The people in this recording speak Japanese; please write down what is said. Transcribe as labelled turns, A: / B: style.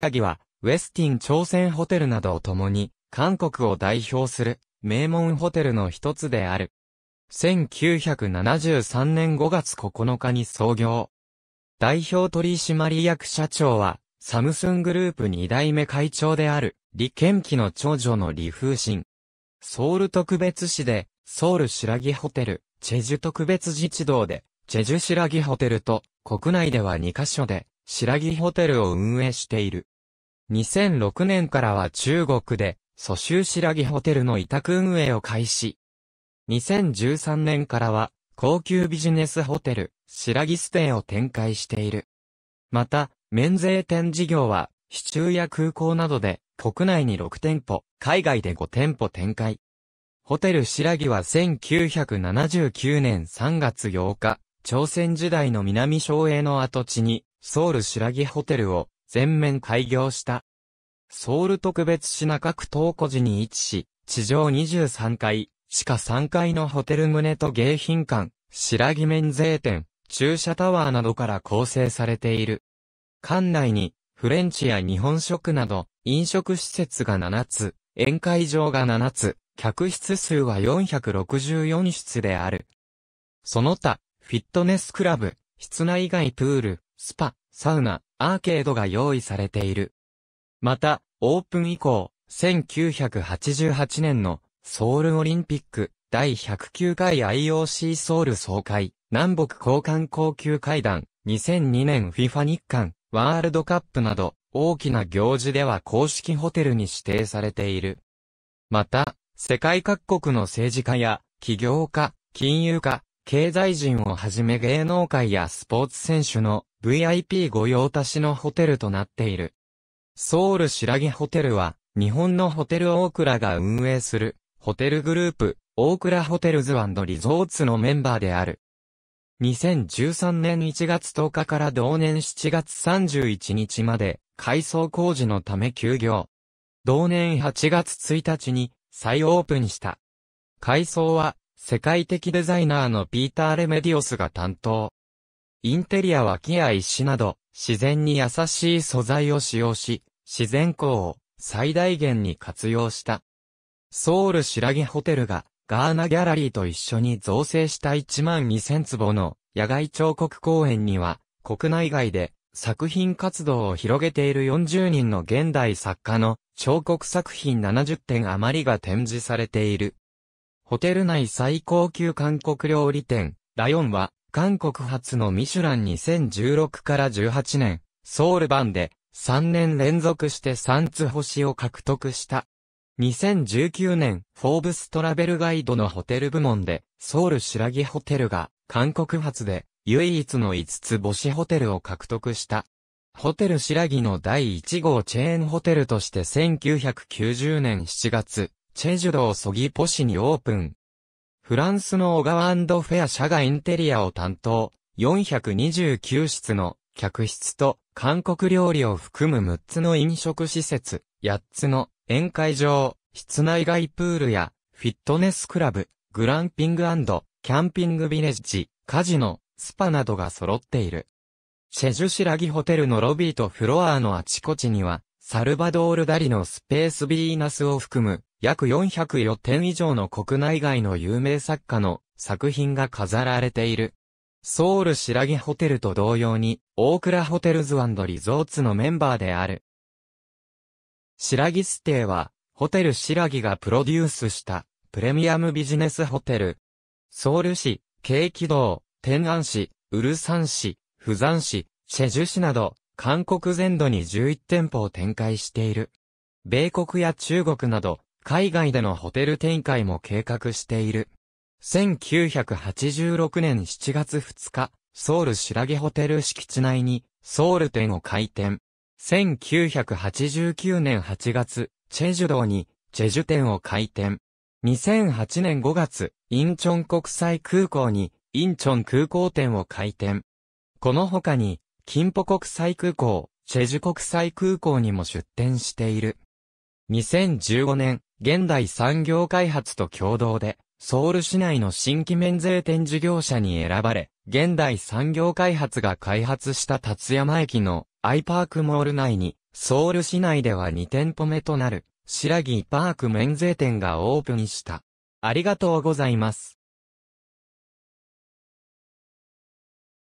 A: 鍵は、ウェスティン朝鮮ホテルなどを共に、韓国を代表する、名門ホテルの一つである。1973年5月9日に創業。代表取締役社長は、サムスングループ二代目会長である、李健輝の長女の李風神。ソウル特別市で、ソウル白木ホテル、チェジュ特別自治道で、チェジュ白木ホテルと、国内では2カ所で、白木ホテルを運営している。2006年からは中国で、蘇州白木ホテルの委託運営を開始。2013年からは、高級ビジネスホテル、白木ステイを展開している。また、免税店事業は、市中や空港などで、国内に6店舗、海外で5店舗展開。ホテル白木は1979年3月8日、朝鮮時代の南省営の跡地に、ソウル白木ホテルを全面開業した。ソウル特別市中区東古寺に位置し、地上23階、地下3階のホテル棟と迎賓館、白木免税店、駐車タワーなどから構成されている。館内に、フレンチや日本食など、飲食施設が7つ、宴会場が7つ、客室数は464室である。その他、フィットネスクラブ、室内外プール、スパ、サウナ、アーケードが用意されている。また、オープン以降、1988年のソウルオリンピック第109回 IOC ソウル総会、南北交換高級会談、2002年 FIFA 日韓、ワールドカップなど、大きな行事では公式ホテルに指定されている。また、世界各国の政治家や、企業家、金融家、経済人をはじめ芸能界やスポーツ選手の VIP 御用達のホテルとなっている。ソウル白木ホテルは、日本のホテルオークラが運営する、ホテルグループ、オークラホテルズリゾーツのメンバーである。2013年1月10日から同年7月31日まで、改装工事のため休業。同年8月1日に、再オープンした。改装は、世界的デザイナーのピーター・レメディオスが担当。インテリアは木や石など、自然に優しい素材を使用し、自然光を最大限に活用した。ソウル白木ホテルがガーナギャラリーと一緒に造成した1万2000坪の野外彫刻公園には、国内外で作品活動を広げている40人の現代作家の彫刻作品70点余りが展示されている。ホテル内最高級韓国料理店、ラオンは、韓国発のミシュラン2016から18年、ソウル版で3年連続して3つ星を獲得した。2019年、フォーブストラベルガイドのホテル部門で、ソウル白木ホテルが、韓国発で、唯一の5つ星ホテルを獲得した。ホテル白木の第1号チェーンホテルとして1990年7月、チェジュドーソギポ市にオープン。フランスの小川フェア社がインテリアを担当、429室の客室と韓国料理を含む6つの飲食施設、8つの宴会場、室内外プールやフィットネスクラブ、グランピングキャンピングビレッジ、カジノ、スパなどが揃っている。シェジュシラギホテルのロビーとフロアのあちこちには、サルバドールダリのスペースビーナスを含む約404点以上の国内外の有名作家の作品が飾られている。ソウル白木ホテルと同様に、大倉ホテルズリゾーツのメンバーである。白木ステイは、ホテル白木がプロデュースしたプレミアムビジネスホテル。ソウル市、京畿道、天安市、ウルサン市、釜山市、チェジュ市など、韓国全土に11店舗を展開している。米国や中国など、海外でのホテル展開も計画している。1986年7月2日、ソウル白毛ホテル敷地内にソウル店を開店。1989年8月、チェジュ道にチェジュ店を開店。2008年5月、インチョン国際空港にインチョン空港店を開店。この他に、キンポ国際空港、チェジュ国際空港にも出店している。2015年、現代産業開発と共同で、ソウル市内の新規免税店事業者に選ばれ、現代産業開発が開発した達山駅のアイパークモール内に、ソウル市内では2店舗目となる、白木パーク免税店がオープンした。ありがとうございます。